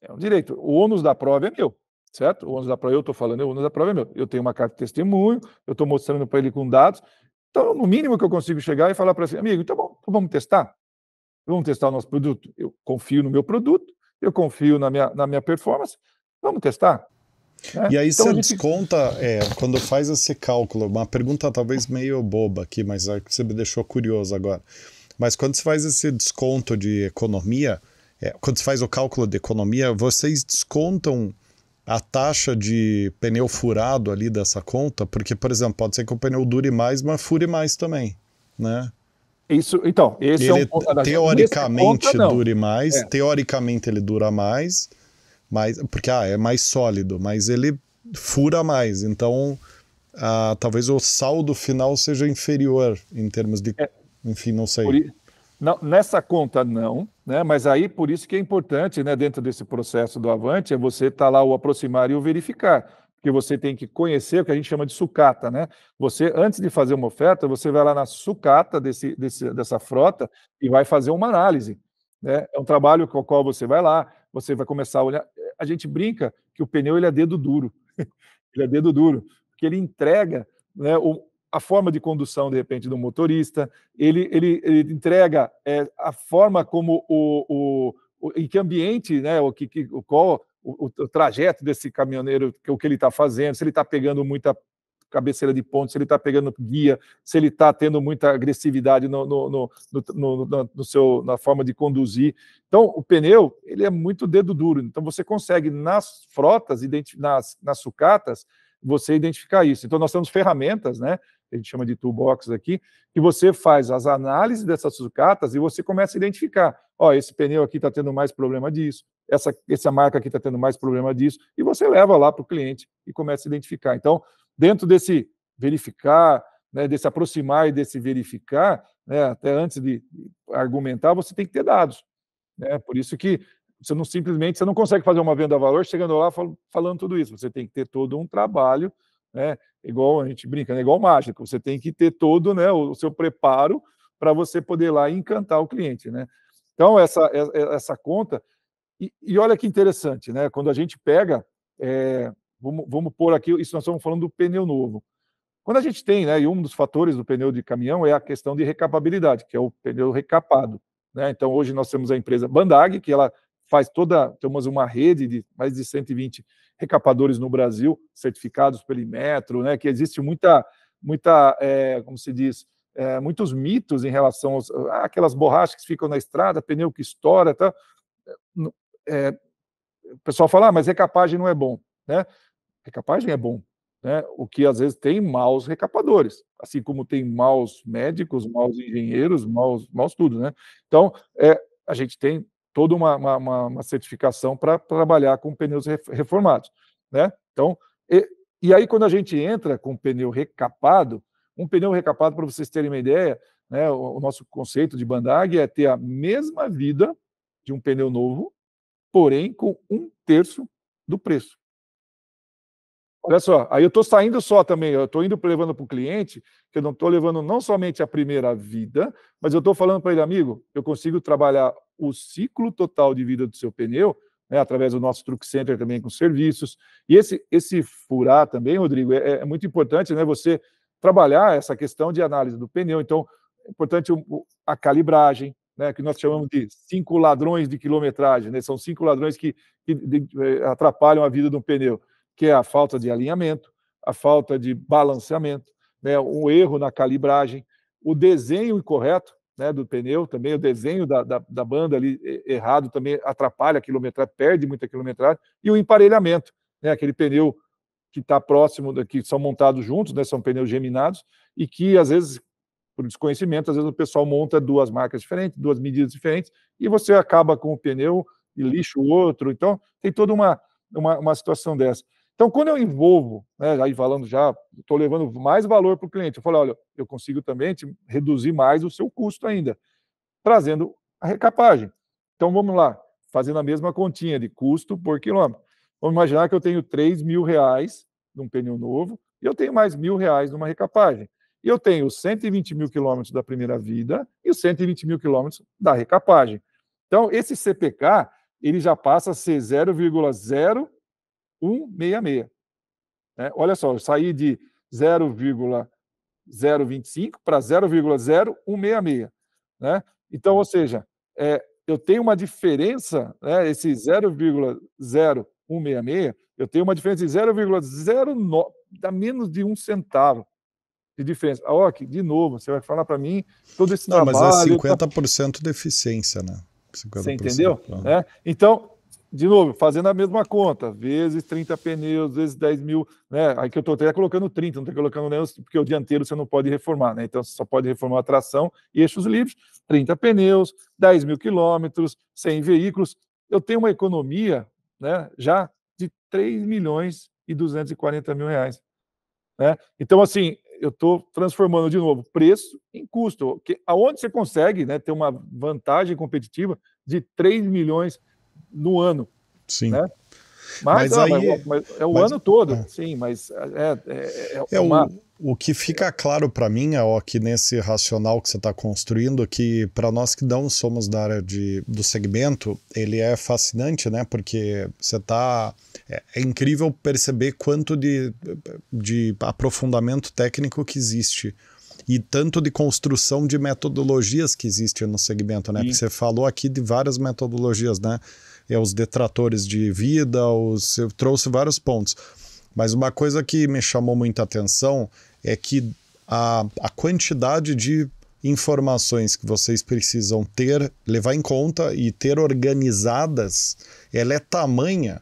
É um direito. O ônus da prova é meu certo? O ônus da prova, eu estou falando, o ônus da prova é meu. Eu tenho uma carta de testemunho, eu estou mostrando para ele com dados. Então, no mínimo que eu consigo chegar e falar para ele, assim, amigo, então, bom, então vamos testar? Vamos testar o nosso produto? Eu confio no meu produto, eu confio na minha, na minha performance, vamos testar? É? E aí então, você gente... desconta, é, quando faz esse cálculo, uma pergunta talvez meio boba aqui, mas é você me deixou curioso agora. Mas quando você faz esse desconto de economia, é, quando você faz o cálculo de economia, vocês descontam a taxa de pneu furado ali dessa conta, porque, por exemplo, pode ser que o pneu dure mais, mas fure mais também, né? Isso, então, esse é ele, é um ponto Teoricamente conta, dure mais, é. teoricamente ele dura mais, mas porque ah, é mais sólido, mas ele fura mais, então ah, talvez o saldo final seja inferior em termos de, é, enfim, não sei. Por, não, nessa conta não, né? mas aí por isso que é importante, né, dentro desse processo do Avante, é você estar tá lá o aproximar e o verificar, porque você tem que conhecer o que a gente chama de sucata. Né? Você, antes de fazer uma oferta, você vai lá na sucata desse, desse dessa frota e vai fazer uma análise. Né? É um trabalho com o qual você vai lá, você vai começar a olhar. A gente brinca que o pneu ele é dedo duro, ele é dedo duro, porque ele entrega né, o, a forma de condução, de repente, do motorista, ele, ele, ele entrega é, a forma como o, o, o, em que ambiente, né, o que, que o qual o, o, trajeto desse caminhoneiro, que o que ele está fazendo, se ele está pegando muita cabeceira de ponte, se ele está pegando guia, se ele está tendo muita agressividade no, no, no, no, no seu, na forma de conduzir. Então, o pneu ele é muito dedo duro. Então, você consegue nas frotas, nas, nas sucatas, você identificar isso. Então, nós temos ferramentas, né? a gente chama de toolbox aqui, que você faz as análises dessas sucatas e você começa a identificar, ó, esse pneu aqui está tendo mais problema disso, essa, essa marca aqui está tendo mais problema disso, e você leva lá para o cliente e começa a identificar. Então, dentro desse verificar, né, desse aproximar e desse verificar, né, até antes de argumentar, você tem que ter dados. Né? Por isso que você não simplesmente você não consegue fazer uma venda a valor chegando lá falando tudo isso. Você tem que ter todo um trabalho né? Igual a gente brinca, né? igual mágica, você tem que ter todo né, o seu preparo para você poder lá encantar o cliente, né? Então, essa, essa conta. E, e olha que interessante, né? Quando a gente pega. É, vamos, vamos pôr aqui, isso nós estamos falando do pneu novo. Quando a gente tem, né, e um dos fatores do pneu de caminhão é a questão de recapabilidade, que é o pneu recapado. Né? Então, hoje nós temos a empresa Bandag, que ela faz toda, temos uma rede de mais de 120 recapadores no Brasil, certificados pelo Imetro, né, que existe muita, muita é, como se diz, é, muitos mitos em relação às àquelas ah, borrachas que ficam na estrada, pneu que estoura, tá? É, o pessoal fala, ah, mas recapagem não é bom, né? Recapagem é bom, né? O que às vezes tem maus recapadores, assim como tem maus médicos, maus engenheiros, maus, maus tudo, né? Então, é, a gente tem toda uma, uma, uma certificação para trabalhar com pneus reformados. Né? Então, e, e, aí, quando a gente entra com pneu recapado, um pneu recapado, para vocês terem uma ideia, né, o, o, nosso conceito de bandag é ter a mesma vida de um pneu novo, porém com um terço do preço. Olha só, aí eu estou saindo só também, eu estou indo levando para o cliente, que eu não estou levando não somente a primeira vida, mas eu estou falando para ele, amigo, eu consigo trabalhar o ciclo total de vida do seu pneu, né, através do nosso Truck Center também com serviços. E esse, esse furar também, Rodrigo, é, é muito importante, né? Você trabalhar essa questão de análise do pneu. Então, é importante a calibragem, né, que nós chamamos de cinco ladrões de quilometragem, né? São cinco ladrões que, que eh, atrapalham a vida de um pneu que é a falta de alinhamento, a falta de balanceamento, né, um erro na calibragem, o desenho incorreto né, do pneu também, o desenho da, da, da, banda ali errado também atrapalha a quilometragem, perde muita quilometragem, e o emparelhamento, né, aquele pneu que está próximo, que são montados juntos, né, são pneus geminados, e que às vezes, por desconhecimento, às vezes o pessoal monta duas marcas diferentes, duas medidas diferentes, e você acaba com o pneu e lixa o outro, então tem toda uma, uma, uma situação dessa. Então, quando eu envolvo, né, aí falando já, estou levando mais valor para o cliente, eu falo, olha, eu consigo também reduzir mais o seu custo ainda, trazendo a recapagem. Então, vamos lá, fazendo a mesma continha de custo por quilômetro. Vamos imaginar que eu tenho 3 mil reais num pneu novo e eu tenho mais mil reais numa recapagem. E eu tenho 120 mil quilômetros da primeira vida e os 120 mil quilômetros da recapagem. Então, esse CPK, ele já passa a ser 0,0 1,66. É, né? olha só, eu saí de 0,025 para 0,0166. Né? Então, ou seja, é, eu tenho uma diferença, né, esse 0,0166, eu tenho uma diferença de 0,09, dá menos de um centavo de diferença. Ok, ah, de novo, você vai falar para mim todo esse Não, trabalho... Não, mas é 50% tá... de eficiência, né? 50%, você entendeu? É. Né? então de novo, fazendo a mesma conta, vezes 30 pneus, vezes 10 mil, né? Aí que eu estou até colocando 30, não estou colocando nem porque o dianteiro você não pode reformar, né? Então você só pode reformar a tração e eixos livres, 30 pneus, 10 mil quilômetros, 100 veículos. Eu tenho uma economia, né? Já de 3 milhões e 240 mil reais, né? Então, assim, eu estou transformando de novo preço em custo, que aonde você consegue, né? Ter uma vantagem competitiva de 3 milhões e no ano. Sim. Né? Mas, mas ah, aí, mas, é o mas, ano todo, é. sim, mas é, é, é, é uma... o, o que fica claro para mim é ó, que nesse racional que você está construindo, que para nós que não somos da área de, do segmento, ele é fascinante, né? Porque você está. É, é, incrível perceber quanto de, de aprofundamento técnico que existe e tanto de construção de metodologias que existe no segmento, né? Sim. Porque você falou aqui de várias metodologias, né? É os detratores de vida, os, eu trouxe vários pontos. Mas uma coisa que me chamou muita atenção é que a, a quantidade de informações que vocês precisam ter, levar em conta e ter organizadas, ela é tamanha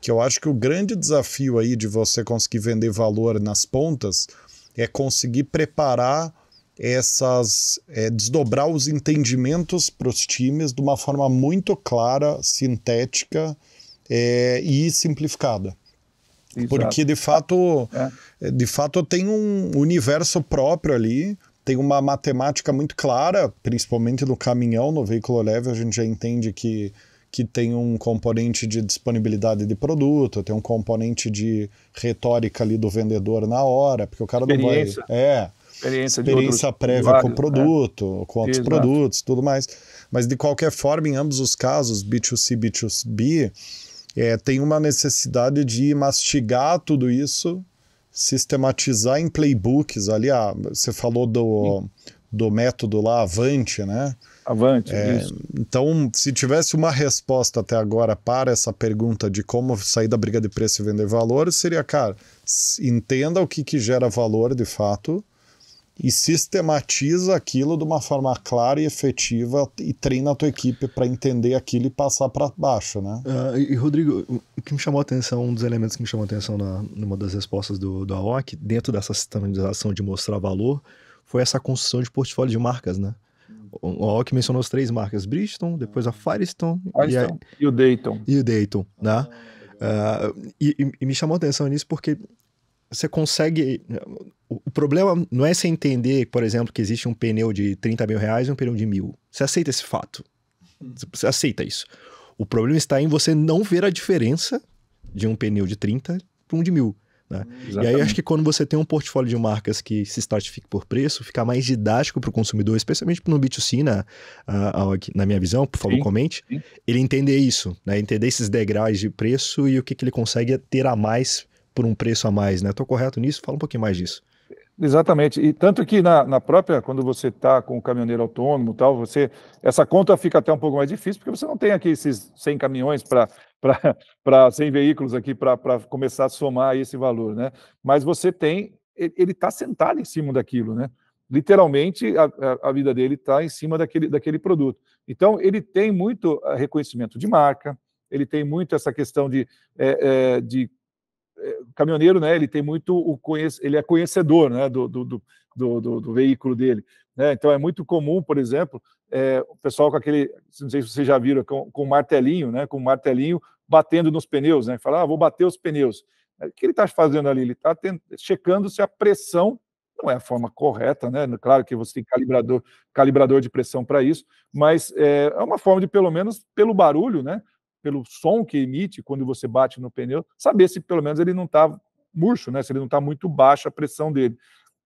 que eu acho que o grande desafio aí de você conseguir vender valor nas pontas é conseguir preparar essas é, desdobrar os entendimentos para os times de uma forma muito clara, sintética é, e simplificada. Exato. Porque de fato, é. de fato tem um universo próprio ali, tem uma matemática muito clara, principalmente no caminhão, no veículo leve, a gente já entende que que tem um componente de disponibilidade de produto, tem um componente de retórica ali do vendedor na hora, porque o cara não vai. É. Experiência, experiência prévia vários, com o é. produto, né? com outros Exato. produtos, tudo mais. Mas de qualquer forma, em ambos os casos, B2C, e B2B, é, tem uma necessidade de mastigar tudo isso, sistematizar em playbooks ali. Ah, você falou do, do método lá, Avante, né? Avante. É, então, se tivesse uma resposta até agora para essa pergunta de como sair da briga de preço e vender valor, seria, cara, entenda o que, que gera valor de fato e sistematiza aquilo de uma forma clara e efetiva e treina a tua equipe para entender aquilo e passar para baixo, né? Uh, e, Rodrigo, o que me chamou a atenção, um dos elementos que me chamou a atenção na, numa das respostas do, do AOC, é dentro dessa sistematização de mostrar valor, foi essa construção de portfólio de marcas, né? o Alck mencionou as três marcas, Bridgestone, depois a Firestone, Firestone e, a, e, o Dayton. E o Dayton, né? Uh, e, e, me chamou a atenção nisso porque você consegue. O problema não é você entender, por exemplo, que existe um pneu de 30 mil reais e um pneu de mil. Você aceita esse fato. Você aceita isso. O problema está em você não ver a diferença de um pneu de 30 para um de mil. Né? E aí acho que quando você tem um portfólio de marcas que se estratifique por preço, fica mais didático para o consumidor, especialmente no B2C, na, na minha visão, por favor, sim, comente, sim. ele entender isso, né? entender esses degraus de preço e o que, que ele consegue ter a mais por um preço a mais. Estou né? correto nisso? Fala um pouquinho mais disso. Exatamente. E tanto que na, na própria, quando você está com o caminhoneiro autônomo tal, você essa conta fica até um pouco mais difícil, porque você não tem aqui esses 100 caminhões para 100 veículos aqui para começar a somar esse valor, né? Mas você tem, ele está sentado em cima daquilo, né? Literalmente, a, a vida dele está em cima daquele, daquele produto. Então, ele tem muito eh, reconhecimento de marca, ele tem muito essa questão de, é, é, de é, caminhoneiro, né, ele tem muito o conhece, ele é conhecedor, né, do, do, do, do veículo dele, né? Então é muito comum, por exemplo, é, o pessoal com aquele, não sei se vocês já viram, com, com martelinho, né, com martelinho batendo nos pneus, né, falar, ah, vou bater os pneus. É, o que ele está fazendo ali? Ele está checando se a pressão não é a forma correta, né? Claro que você tem calibrador, calibrador de pressão para isso, mas é, é uma forma de pelo menos pelo barulho, né? pelo som que emite quando você bate no pneu, saber se pelo menos ele não está murcho, né? Se ele não está muito baixa a pressão dele.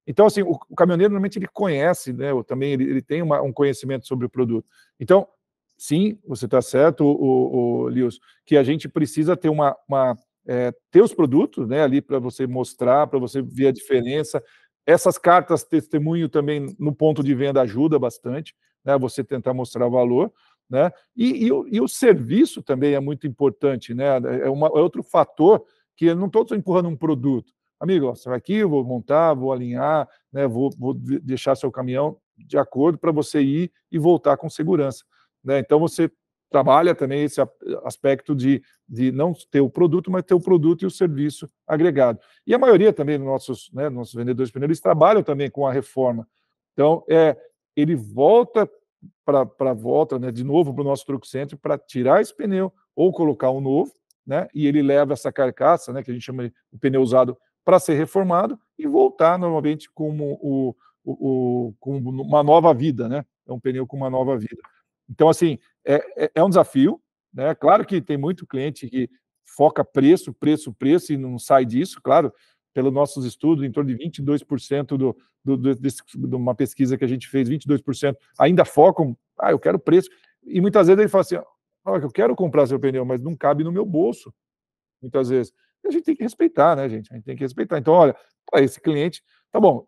Então, assim, o, o caminhoneiro normalmente ele conhece, né? Ou também ele, ele tem uma, um conhecimento sobre o produto. Então, sim, você está certo, o, o, Lewis, que a gente precisa ter uma, uma é, ter os produtos, né? Ali para você mostrar, para você ver a diferença. Essas cartas testemunho também no ponto de venda ajuda bastante, né? Você tentar mostrar valor. Né? E, e, o, e, o, serviço também é muito importante, né? é, uma, é outro fator que não estou empurrando um produto. Amigo, você vai aqui, vou montar, vou alinhar, né? vou, vou deixar seu caminhão de acordo para você ir e voltar com segurança. Né? Então você trabalha também esse aspecto de, de não ter o produto, mas ter o produto e o serviço agregado. E a maioria também dos nossos, né, nossos vendedores pioneiros trabalham também com a reforma. Então, é, ele volta para a volta, né, de novo para o nosso troco centro, para tirar esse pneu ou colocar um novo, né, e ele leva essa carcaça, né, que a gente chama de pneu usado, para ser reformado e voltar normalmente como o, o, o, com uma nova vida, né? É um pneu com uma nova vida. Então, assim, é, é, é um desafio, né? Claro que tem muito cliente que foca preço, preço, preço e não sai disso, claro pelos nossos estudos, em torno de 22% do, do, do, desse, de uma pesquisa que a gente fez, 22% ainda focam, ah, eu quero preço. E muitas vezes ele fala assim, ah, eu quero comprar seu pneu, mas não cabe no meu bolso, muitas vezes. E a gente tem que respeitar, né, gente? A gente tem que respeitar. Então, olha, esse cliente, tá bom,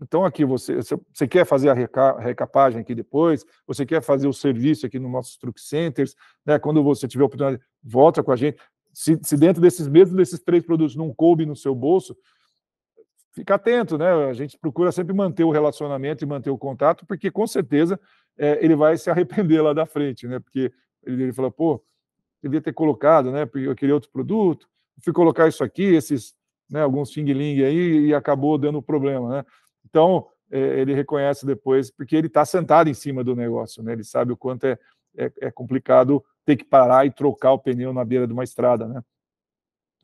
então aqui você, você quer fazer a recapagem aqui depois, você quer fazer o serviço aqui nos nossos truck centers, né, quando você tiver oportunidade, volta com a gente se, se dentro desses mesmos desses três produtos não coube no seu bolso, fica atento, né? A gente procura sempre manter o relacionamento e manter o contato, porque com certeza é, ele vai se arrepender lá da frente, né? Porque ele, ele fala, pô, devia ter colocado, né? Porque eu queria outro produto, fui colocar isso aqui, esses, né? Alguns ting-ling aí e acabou dando problema, né? Então é, ele reconhece depois, porque ele está sentado em cima do negócio, né? Ele sabe o quanto é, é, é complicado ter que parar e trocar o pneu na beira de uma estrada, né?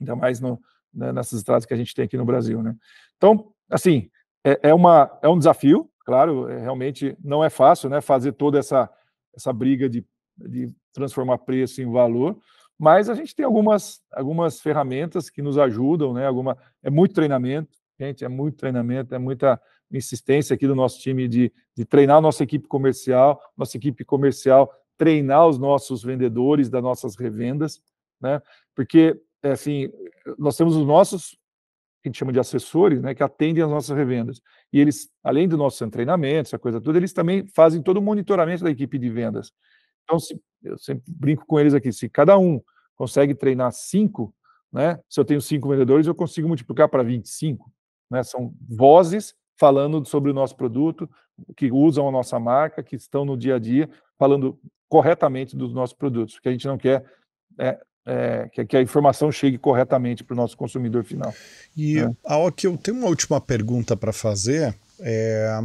Ainda mais no, né, nessas estradas que a gente tem aqui no Brasil, né? Então, assim, é, é, uma, é um desafio, claro, é, realmente não é fácil, né? Fazer toda essa, essa briga de, de transformar preço em valor, mas a gente tem algumas, algumas ferramentas que nos ajudam, né? Alguma, é muito treinamento, gente, é muito treinamento, é muita insistência aqui do nosso time de, de treinar nossa equipe comercial, nossa equipe comercial treinar os nossos vendedores das nossas revendas, né? Porque é assim, nós temos os nossos que a gente chama de assessores, né, que atendem as nossas revendas. E eles, além do nosso treinamento, essa coisa toda, eles também fazem todo o monitoramento da equipe de vendas. Então, se, eu sempre brinco com eles aqui, se cada um consegue treinar cinco, né, se eu tenho cinco vendedores, eu consigo multiplicar para 25. Né, são vozes falando sobre o nosso produto, que usam a nossa marca, que estão no dia a dia, falando corretamente dos nossos produtos, porque a gente não quer é, é, que, a informação chegue corretamente para o nosso consumidor final. E, né? eu tenho uma última pergunta para fazer. É,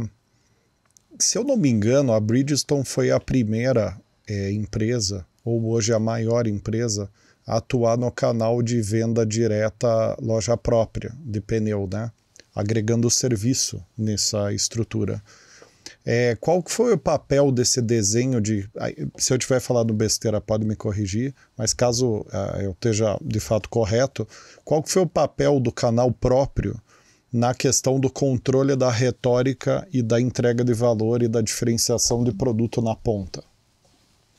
se eu não me engano, a Bridgestone foi a primeira é, empresa, ou hoje a maior empresa, a atuar no canal de venda direta loja própria de pneu, né? agregando serviço nessa estrutura. É, qual que foi o papel desse desenho de. Se eu tiver falado besteira, pode me corrigir, mas caso uh, eu esteja de fato correto, qual que foi o papel do canal próprio na questão do controle da retórica e da entrega de valor e da diferenciação de produto na ponta?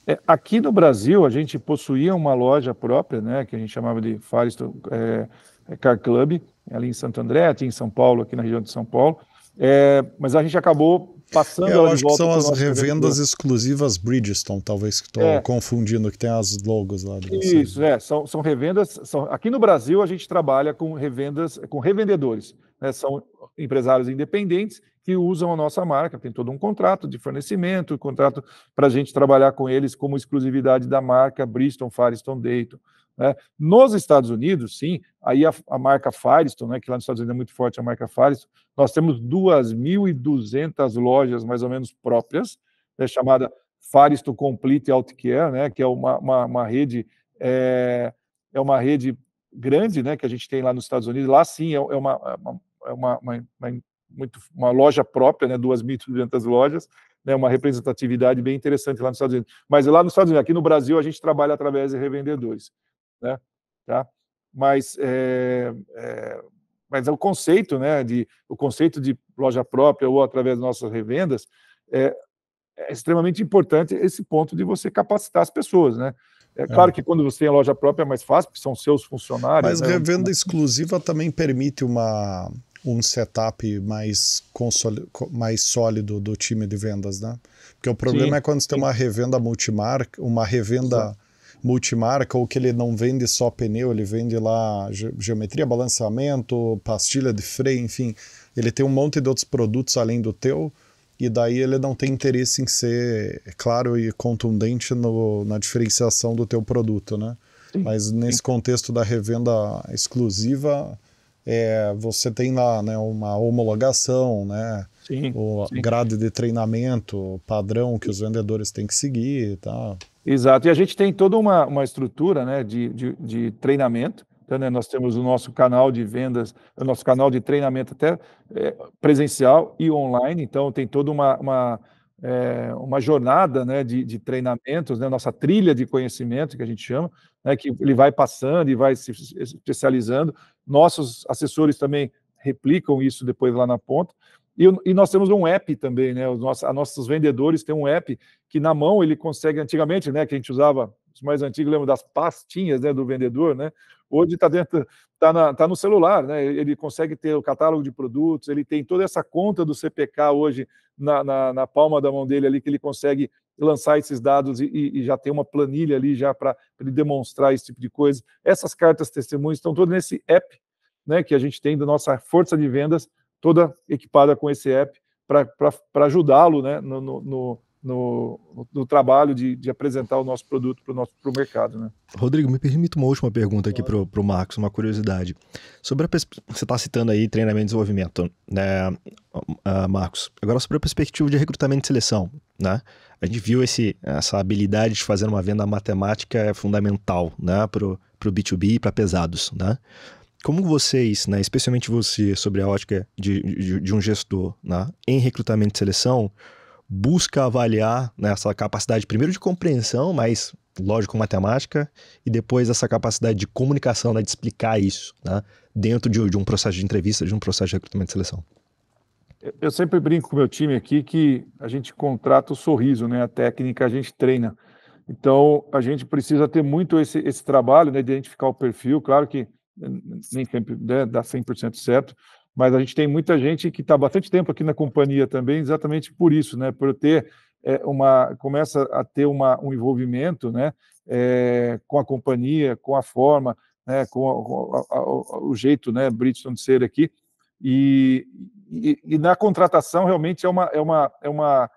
É, aqui no Brasil, a gente possuía uma loja própria, né, que a gente chamava de Faristo é, é, Car Club, ali em Santo André, aqui em São Paulo, aqui na região de São Paulo, é, mas a gente acabou passando Eu acho que são as revendas exclusivas Bridgestone, talvez que estou é. confundindo, que tem as logos lá. Isso, é, são, são revendas. São, aqui no Brasil a gente trabalha com revendas, com revendedores. Né, são empresários independentes que usam a nossa marca, tem todo um contrato de fornecimento, um contrato para a gente trabalhar com eles como exclusividade da marca Bridgestone, Firestone, Dayton. Né? Nos Estados Unidos, sim, aí a, a marca Firestone, né, que lá nos Estados Unidos é muito forte a marca Firestone, nós temos 2.200 lojas mais ou menos próprias, né, chamada Firestone Complete Outcare, né, que é uma, uma, uma rede é, é, uma rede grande, né, que a gente tem lá nos Estados Unidos. Lá sim é, é uma, é uma, é uma, uma, muito, uma loja própria, né, 2.200 lojas, né, uma representatividade bem interessante lá nos Estados Unidos. Mas lá nos Estados Unidos, aqui no Brasil a gente trabalha através de revendedores né? Tá? Mas eh, eh, é, é, mas o conceito, né? De o conceito de loja própria ou através das nossas revendas é, é extremamente importante esse ponto de você capacitar as pessoas, né? É, é. claro é. que quando você tem loja própria é mais fácil, porque são seus funcionários. Mas né? revenda exclusiva também permite uma, um setup mais, console, mais sólido do time de vendas, né? Porque o problema sim, é quando você sim. tem uma revenda multimarca, uma revenda sim multimarca ou que ele não vende só pneu, ele vende lá ge geometria, balanceamento, pastilha de freio, enfim. Ele tem um monte de outros produtos além do teu e daí ele não tem interesse em ser claro e contundente no, na diferenciação do teu produto, né? Sim, Mas nesse sim. contexto da revenda exclusiva, é, você tem lá né, uma homologação, né? Sim, o grade de treinamento, padrão que os vendedores têm que seguir e tá? tal. Exato. E a gente tem toda uma, uma estrutura né, de, de, de treinamento. Então, né, nós temos o nosso canal de vendas, o nosso canal de treinamento até é, presencial e online. Então, tem toda uma, uma, é, uma jornada né, de, de treinamentos, né, nossa trilha de conhecimento, que a gente chama, né, que ele vai passando e vai se especializando. Nossos assessores também replicam isso depois lá na ponta. E, e, nós temos um app também, né? Os nossos, nossos vendedores têm um app que na mão ele consegue, antigamente, né? Que a gente usava, os mais antigos lembram das pastinhas né, do vendedor, né? Hoje está dentro, está tá no celular, né? Ele consegue ter o catálogo de produtos, ele tem toda essa conta do CPK hoje na, na, na palma da mão dele ali, que ele consegue lançar esses dados e, e já ter uma planilha ali já para ele demonstrar esse tipo de coisa. Essas cartas testemunhas estão todas nesse app, né? Que a gente tem da nossa força de vendas toda equipada com esse app para ajudá-lo né, no, no, no, no, trabalho de, de apresentar o nosso produto para o nosso pro mercado. Né? Rodrigo, me permita uma última pergunta aqui para o Marcos, uma curiosidade. Sobre a Você está citando aí treinamento e desenvolvimento, né, ah, Marcos? Agora sobre a perspectiva de recrutamento e seleção. Né? A gente viu esse, essa habilidade de fazer uma venda matemática é fundamental né, para o B2B e para pesados. Né? como vocês, né, especialmente você, sobre a ótica de, de, de um gestor né, em recrutamento e seleção, busca avaliar né, essa capacidade, primeiro de compreensão, mas lógico matemática, e depois essa capacidade de comunicação, né, de explicar isso né, dentro de, de um processo de entrevista, de um processo de recrutamento e seleção? Eu sempre brinco com o meu time aqui que a gente contrata o sorriso, né? A técnica a gente treina. Então, a gente precisa ter muito esse, esse trabalho, né? Identificar o perfil. Claro que nem sempre né, dá 100% certo, mas a gente tem muita gente que está bastante tempo aqui na companhia também, exatamente por isso, né? Por ter é, uma começa a ter uma, um envolvimento, né? É, com a companhia, com a forma, né? Com, a, com a, a, o jeito, né? Bridgestone de ser aqui e, e, e, na contratação realmente é uma é uma é uma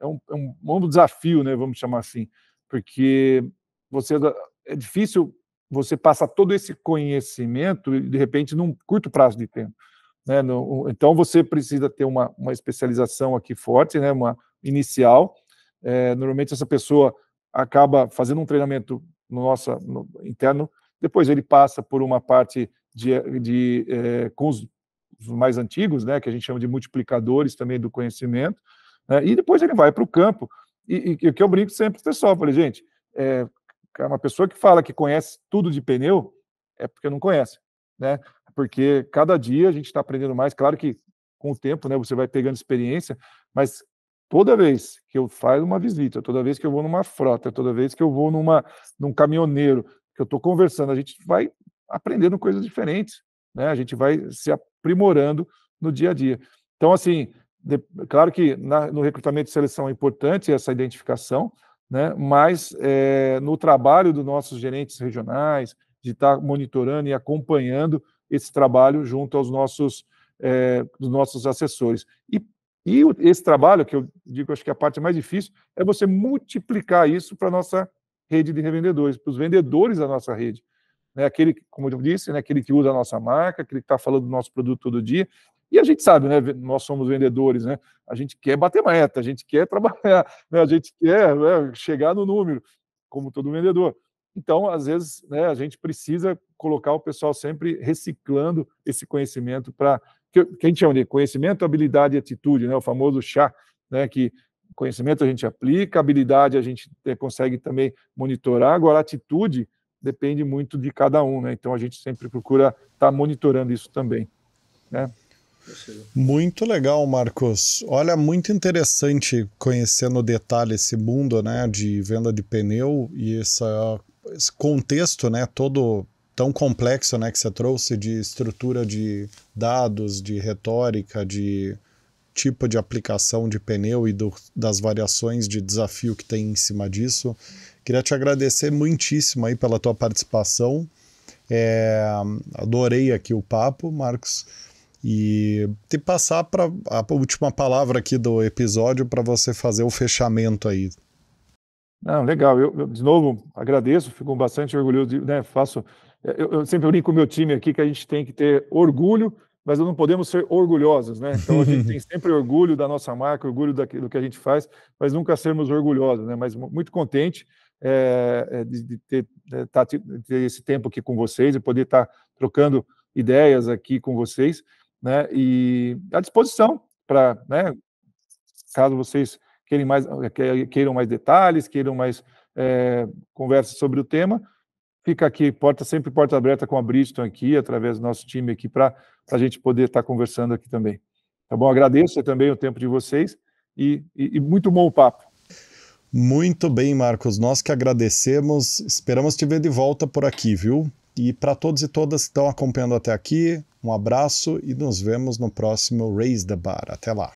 é um, é um, um desafio, né? Vamos chamar assim, porque você é difícil você passa todo esse conhecimento, de repente, num curto prazo de tempo. Né? No, então, você precisa ter uma, uma especialização aqui forte, né? uma inicial. É, normalmente, essa pessoa acaba fazendo um treinamento no nosso no, interno, depois ele passa por uma parte de, de é, com os mais antigos, né, que a gente chama de multiplicadores também do conhecimento, né? e depois ele vai para o campo. E o que eu brinco sempre, pessoal, falei, gente, é, Cara, uma pessoa que fala que conhece tudo de pneu é porque não conhece, né? Porque cada dia a gente está aprendendo mais. Claro que com o tempo, né, você vai pegando experiência, mas toda vez que eu faço uma visita, toda vez que eu vou numa frota, toda vez que eu vou numa num caminhoneiro, que eu estou conversando, a gente vai aprendendo coisas diferentes, né? A gente vai se aprimorando no dia a dia. Então, assim, de, claro que na, no recrutamento e seleção é importante essa identificação, né? mas é, no trabalho dos nossos gerentes regionais, de estar tá monitorando e acompanhando esse trabalho junto aos nossos, é, dos nossos assessores. E, e esse trabalho, que eu digo acho que é a parte mais difícil, é você multiplicar isso para a nossa rede de revendedores, para os vendedores da nossa rede. Né, aquele, como eu disse, né, aquele que usa a nossa marca, aquele que está falando do nosso produto todo dia, e a gente sabe, né? Nós somos vendedores, né? A gente quer bater meta, a gente quer trabalhar, né? a gente quer né? chegar no número, como todo vendedor. Então, às vezes, né, a gente precisa colocar o pessoal sempre reciclando esse conhecimento para que, que a gente chama de conhecimento, habilidade e atitude, né? O famoso chá, né? Que conhecimento a gente aplica, habilidade a gente consegue também monitorar. Agora, atitude depende muito de cada um, né? Então, a gente sempre procura estar tá monitorando isso também, né? Muito legal, Marcos. Olha, muito interessante conhecer no detalhe esse mundo, né, de venda de pneu e essa, esse contexto, né, todo tão complexo, né, que você trouxe de estrutura de dados, de retórica, de tipo de aplicação de pneu e do, das variações de desafio que tem em cima disso. Queria te agradecer muitíssimo aí pela tua participação. É, adorei aqui o papo, Marcos e te passar para a última palavra aqui do episódio para você fazer o fechamento aí. Ah, legal. Eu, eu de novo agradeço, fico bastante orgulhoso, de, né? Faço, é, eu, eu sempre brinco com o meu time aqui que a gente tem que ter orgulho, mas não podemos ser orgulhosos, né? Então a gente tem sempre orgulho da nossa marca, orgulho daquilo que a gente faz, mas nunca sermos orgulhosos, né? Mas muito contente. É, é, de, de, ter, de, né, tá, de, ter, esse tempo aqui com vocês e poder estar tá trocando ideias aqui com vocês né? E à disposição para, né? Caso vocês queiram mais, eh, eh, queiram mais detalhes, queiram mais é, conversas sobre o tema, fica aqui porta sempre porta aberta com a Bridgeton aqui, através do nosso time aqui para a gente poder estar tá conversando aqui também. Tá bom? Agradeço também o tempo de vocês e, e, e muito bom o papo. Muito bem, Marcos. Nós que agradecemos. Esperamos te ver de volta por aqui, viu? E para todos e todas que estão acompanhando até aqui, um abraço e nos vemos no próximo Raise the Bar. Até lá!